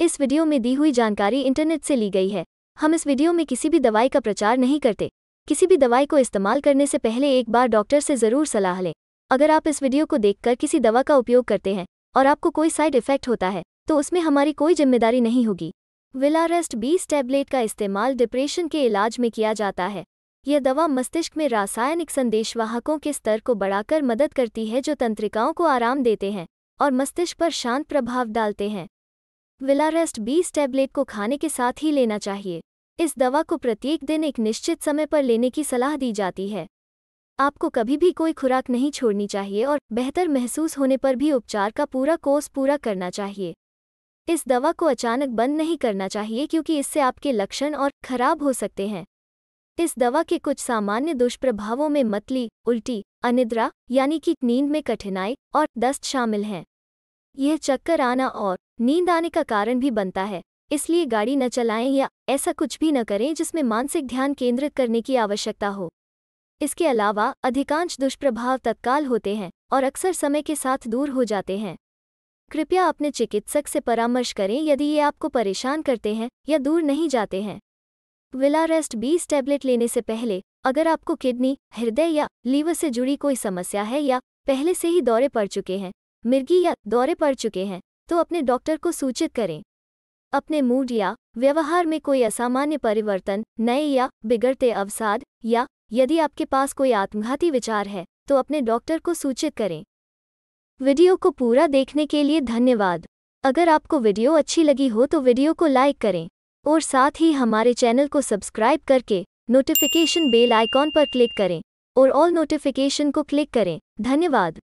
इस वीडियो में दी हुई जानकारी इंटरनेट से ली गई है हम इस वीडियो में किसी भी दवाई का प्रचार नहीं करते किसी भी दवाई को इस्तेमाल करने से पहले एक बार डॉक्टर से ज़रूर सलाह लें अगर आप इस वीडियो को देखकर किसी दवा का उपयोग करते हैं और आपको कोई साइड इफेक्ट होता है तो उसमें हमारी कोई जिम्मेदारी नहीं होगी विलारेस्ट बीस टैबलेट का इस्तेमाल डिप्रेशन के इलाज में किया जाता है यह दवा मस्तिष्क में रासायनिक संदेशवाहकों के स्तर को बढ़ाकर मदद करती है जो तंत्रिकाओं को आराम देते हैं और मस्तिष्क पर शांत प्रभाव डालते हैं विलारेस्ट बीस टैबलेट को खाने के साथ ही लेना चाहिए इस दवा को प्रत्येक दिन एक निश्चित समय पर लेने की सलाह दी जाती है आपको कभी भी कोई खुराक नहीं छोड़नी चाहिए और बेहतर महसूस होने पर भी उपचार का पूरा कोर्स पूरा करना चाहिए इस दवा को अचानक बंद नहीं करना चाहिए क्योंकि इससे आपके लक्षण और खराब हो सकते हैं इस दवा के कुछ सामान्य दुष्प्रभावों में मतली उल्टी अनिद्रा यानी कि नींद में कठिनाई और दस्त शामिल हैं यह चक्कर आना और नींद आने का कारण भी बनता है इसलिए गाड़ी न चलाएं या ऐसा कुछ भी न करें जिसमें मानसिक ध्यान केंद्रित करने की आवश्यकता हो इसके अलावा अधिकांश दुष्प्रभाव तत्काल होते हैं और अक्सर समय के साथ दूर हो जाते हैं कृपया अपने चिकित्सक से परामर्श करें यदि ये आपको परेशान करते हैं या दूर नहीं जाते हैं विलारेस्ट बीस टैबलेट लेने से पहले अगर आपको किडनी हृदय या लीवर से जुड़ी कोई समस्या है या पहले से ही दौरे पड़ चुके हैं मिर्गी या दौरे पड़ चुके हैं तो अपने डॉक्टर को सूचित करें अपने मूड या व्यवहार में कोई असामान्य परिवर्तन नए या बिगड़ते अवसाद या यदि आपके पास कोई आत्मघाती विचार है तो अपने डॉक्टर को सूचित करें वीडियो को पूरा देखने के लिए धन्यवाद अगर आपको वीडियो अच्छी लगी हो तो वीडियो को लाइक करें और साथ ही हमारे चैनल को सब्सक्राइब करके नोटिफिकेशन बेल आइकॉन पर क्लिक करें और ऑल नोटिफिकेशन को क्लिक करें धन्यवाद